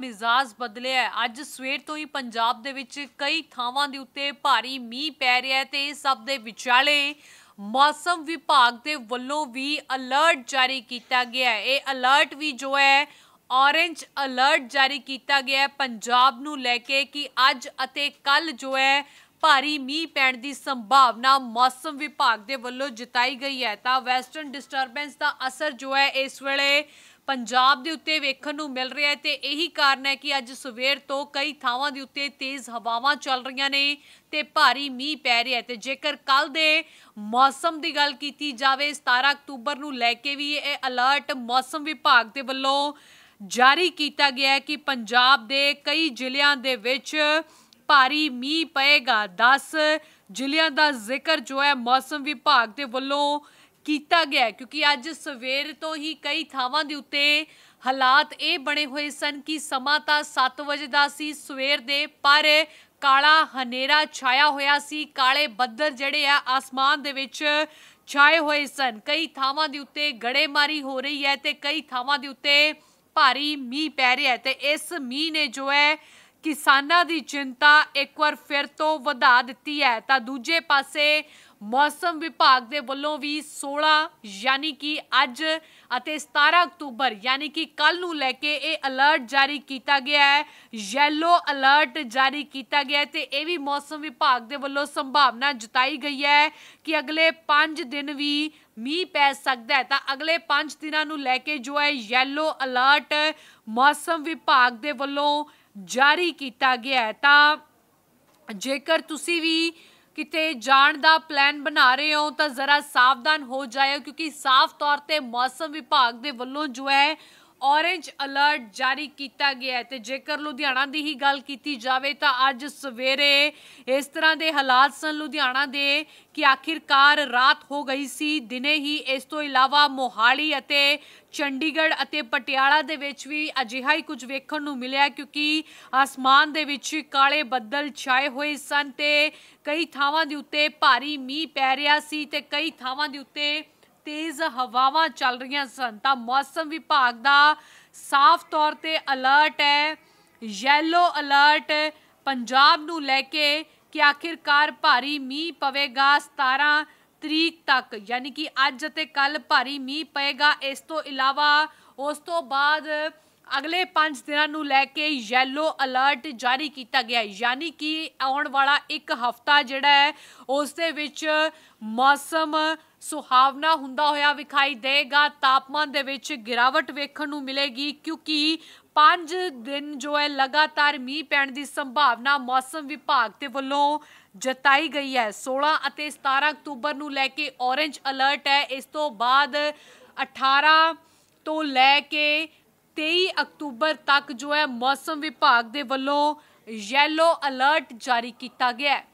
ਮਿਜ਼ਾਜ ਬਦਲਿਆ ਹੈ ਅੱਜ ਸਵੇਰ ਤੋਂ ਹੀ ਪੰਜਾਬ ਦੇ ਵਿੱਚ ਕਈ ਥਾਵਾਂ ਦੇ ਉੱਤੇ ਭਾਰੀ ਮੀਂਹ ਪੈ ਰਿਹਾ ਹੈ ਤੇ ਇਹ ਸਭ ਦੇ ਵਿਚਾਲੇ ਮੌਸਮ ਵਿਭਾਗ ਦੇ ਵੱਲੋਂ ਵੀ ਅਲਰਟ ਜਾਰੀ ਕੀਤਾ ਗਿਆ ਹੈ ਇਹ ਅਲਰਟ ਵੀ ਜੋ ਹੈ ਔਰੇਂਜ ਅਲਰਟ ਜਾਰੀ ਕੀਤਾ ਗਿਆ ਹੈ ਪੰਜਾਬ ਨੂੰ ਲੈ ਕੇ ਕਿ ਅੱਜ ਅਤੇ ਕੱਲ ਜੋ ਹੈ ਭਾਰੀ ਮੀਂਹ ਪੈਣ ਦੀ ਸੰਭਾਵਨਾ ਮੌਸਮ ਵਿਭਾਗ ਦੇ ਵੱਲੋਂ ਜਤਾਈ ਗਈ ਹੈ ਤਾਂ ਵੈਸਟਰਨ ਡਿਸਟਰਬੈਂਸ ਦਾ ਅਸਰ ਜੋ ਹੈ ਇਸ ਵੇਲੇ ਪੰਜਾਬ ਦੇ ਉੱਤੇ ਵੇਖਣ ਨੂੰ ਮਿਲ ਰਿਹਾ ਹੈ ਤੇ ਇਹੀ ਕਾਰਨ ਹੈ ਕਿ ਅੱਜ ਸਵੇਰ ਤੋਂ ਕਈ ਥਾਵਾਂ ਦੇ ਉੱਤੇ ਤੇਜ਼ ਹਵਾਵਾਂ ਚੱਲ ਰਹੀਆਂ ਨੇ ਤੇ ਭਾਰੀ ਮੀਂਹ ਪੈ ਰਿਹਾ ਹੈ ਤੇ ਜੇਕਰ ਕੱਲ ਦੇ ਮੌਸਮ ਦੀ ਗੱਲ ਕੀਤੀ ਜਾਵੇ 17 ਅਕਤੂਬਰ ਨੂੰ ਲੈ ਕੇ ਵੀ ਇਹ ਅਲਰਟ ਮੌਸਮ ਵਿਭਾਗ ਦੇ ਵੱਲੋਂ ਜਾਰੀ ਕੀਤਾ ਗਿਆ ਹੈ ਕਿ ਪੰਜਾਬ ਦੇ ਕਈ ਜ਼ਿਲ੍ਹਿਆਂ ਦੇ ਵਿੱਚ ਭਾਰੀ ਮੀਂਹ ਪਏਗਾ 10 ਜ਼ਿਲ੍ਹਿਆਂ ਦਾ ਜ਼ਿਕਰ ਜੋ ਹੈ ਮੌਸਮ ਵਿਭਾਗ ਦੇ ਵੱਲੋਂ ਕੀਤਾ ਗਿਆ ਕਿਉਂਕਿ ਅੱਜ ਸਵੇਰ ਤੋਂ ਹੀ ਕਈ ਥਾਵਾਂ ਦੇ ਉੱਤੇ ਹਾਲਾਤ ਇਹ ਬਣੇ ਹੋਏ ਸਨ ਕਿ ਸਮਾਂ ਤਾਂ 7 ਵਜੇ ਦਾ ਸੀ ਸਵੇਰ ਦੇ ਪਰ ਕਾਲਾ ਹਨੇਰਾ ਛਾਇਆ ਹੋਇਆ ਸੀ ਕਾਲੇ ਬੱਦਲ ਜਿਹੜੇ ਆ ਆਸਮਾਨ ਦੇ ਵਿੱਚ ਛਾਏ ਹੋਏ ਸਨ ਕਈ ਥਾਵਾਂ ਦੇ ਉੱਤੇ ਗੜੇਮਾਰੀ ਹੋ ਰਹੀ ਹੈ ਤੇ ਕਈ ਥਾਵਾਂ ਦੇ ਉੱਤੇ ਭਾਰੀ ਮੀਂਹ ਪੈ ਰਿਹਾ ਤੇ ਇਸ ਮੀਂਹ ਨੇ ਜੋ ਹੈ ਕਿਸਾਨਾਂ ਦੀ ਚਿੰਤਾ ਇੱਕ ਵਾਰ ਫਿਰ ਤੋਂ ਵਧਾ ਦਿੱਤੀ ਹੈ ਤਾਂ ਦੂਜੇ ਪਾਸੇ ਮੌਸਮ ਵਿਭਾਗ ਦੇ ਵੱਲੋਂ ਵੀ 16 ਯਾਨੀ ਕਿ ਅੱਜ ਅਤੇ 17 ਅਕਤੂਬਰ ਯਾਨੀ ਕਿ ਕੱਲ ਨੂੰ ਲੈ ਕੇ ਇਹ ਅਲਰਟ ਜਾਰੀ ਕੀਤਾ ਗਿਆ ਹੈ ਯੈਲੋ ਅਲਰਟ ਜਾਰੀ ਕੀਤਾ ਗਿਆ ਹੈ ਤੇ ਇਹ ਵੀ ਮੌਸਮ ਵਿਭਾਗ ਦੇ ਵੱਲੋਂ ਸੰਭਾਵਨਾ ਜਤਾਈ ਗਈ ਹੈ ਕਿ ਅਗਲੇ 5 ਦਿਨ ਵੀ ਮੀਂਹ ਪੈ ਸਕਦਾ ਹੈ ਤਾਂ ਅਗਲੇ 5 ਦਿਨਾਂ ਨੂੰ ਲੈ ਕੇ ਜੋ ਹੈ ਯੈਲੋ ਅਲਰਟ ਮੌਸਮ ਵਿਭਾਗ ਦੇ ਵੱਲੋਂ ਜਾਰੀ ਕੀਤਾ ਗਿਆ ਹੈ ਤਾਂ ਜੇਕਰ ਤੁਸੀਂ ਵੀ ਕਿਤੇ ਜਾਣ ਦਾ ਪਲਾਨ ਬਣਾ ਰਹੇ ਹੋ ਤਾਂ ਜ਼ਰਾ ਸਾਵਧਾਨ ਹੋ ਜਾਇਓ ਕਿਉਂਕਿ ਸਾਫ਼ ਤੌਰ ਤੇ ਮੌਸਮ ਵਿਭਾਗ ਦੇ ਵੱਲੋਂ ਜੋ ਹੈ ਔਰੇਂਜ ਅਲਰਟ ਜਾਰੀ ਕੀਤਾ ਗਿਆ ਤੇ ਜੇਕਰ ਲੁਧਿਆਣਾ ਦੀ ਹੀ ਗੱਲ ਕੀਤੀ ਜਾਵੇ ਤਾਂ ਅੱਜ ਸਵੇਰੇ ਇਸ ਤਰ੍ਹਾਂ ਦੇ ਹਾਲਾਤ ਸਨ ਲੁਧਿਆਣਾ ਦੇ ਕਿ ਆਖਿਰਕਾਰ ਰਾਤ ਹੋ ਗਈ ਸੀ ਦਿਨੇ ਹੀ ਇਸ ਤੋਂ ਇਲਾਵਾ ਮੋਹਾਲੀ ਅਤੇ ਚੰਡੀਗੜ੍ਹ ਅਤੇ ਪਟਿਆਲਾ ਦੇ ਵਿੱਚ ਵੀ ਅਜਿਹਾ ਹੀ ਕੁਝ ਵੇਖਣ ਨੂੰ ਮਿਲਿਆ ਕਿਉਂਕਿ ਆਸਮਾਨ ਦੇ ਵਿੱਚ ਕਾਲੇ ਬੱਦਲ ਛਾਏ ਹੋਏ ਸਨ ਤੇ ਕਈ ਥਾਵਾਂ ਦੇ ਉੱਤੇ ਭਾਰੀ ਮੀਂਹ ਪੈ ਰਿਹਾ ਸੀ ਤੇ ਕਈ ਥਾਵਾਂ ਦੇ ਉੱਤੇ ਤੇਜ਼ ਹਵਾਵਾਂ ਚੱਲ ਰਹੀਆਂ ਸਨ ਤਾਂ ਮੌਸਮ ਵਿਭਾਗ ਦਾ ਸਾਫ਼ ਤੌਰ ਤੇ ਅਲਰਟ ਹੈ ਯੈਲੋ ਅਲਰਟ ਪੰਜਾਬ ਨੂੰ ਲੈ ਕੇ ਕਿ ਆਖਿਰਕਾਰ ਭਾਰੀ ਮੀਂਹ ਪਵੇਗਾ 17 ਤਰੀਕ ਤੱਕ ਯਾਨੀ ਕਿ ਅੱਜ ਅਤੇ ਕੱਲ ਭਾਰੀ ਮੀਂਹ ਪਏਗਾ ਇਸ ਤੋਂ ਇਲਾਵਾ ਉਸ ਤੋਂ ਬਾਅਦ ਅਗਲੇ 5 ਦਿਨਾਂ ਨੂੰ ਲੈ ਕੇ ਯੈਲੋ ਅਲਰਟ ਜਾਰੀ ਕੀਤਾ ਗਿਆ ਯਾਨੀ ਕਿ ਆਉਣ ਵਾਲਾ ਇੱਕ ਹਫਤਾ ਜਿਹੜਾ ਹੈ ਉਸ ਦੇ ਵਿੱਚ ਮੌਸਮ ਸੁਹਾਵਣਾ ਹੁੰਦਾ ਹੋਇਆ ਵਿਖਾਈ ਦੇਗਾ ਤਾਪਮਾਨ ਦੇ ਵਿੱਚ ਗਿਰਾਵਟ ਵੇਖਣ ਨੂੰ ਮਿਲੇਗੀ ਕਿਉਂਕਿ 5 ਦਿਨ ਜੋ ਹੈ ਲਗਾਤਾਰ ਮੀਂਹ ਪੈਣ ਦੀ ਸੰਭਾਵਨਾ ਮੌਸਮ ਵਿਭਾਗ ਦੇ ਵੱਲੋਂ ਜਤਾਈ ਗਈ ਹੈ 16 ਅਤੇ 17 ਅਕਤੂਬਰ ਨੂੰ ਲੈ ਕੇ ਔਰੇਂਜ ਅਲਰਟ ਹੈ ਇਸ ਤੋਂ ਬਾਅਦ 18 ਤੋਂ ਲੈ ਕੇ 23 ਅਕਤੂਬਰ ਤੱਕ ਜੋ ਹੈ ਮੌਸਮ ਵਿਭਾਗ ਦੇ ਵੱਲੋਂ ਯੈਲੋ ਅਲਰਟ ਜਾਰੀ ਕੀਤਾ ਗਿਆ ਹੈ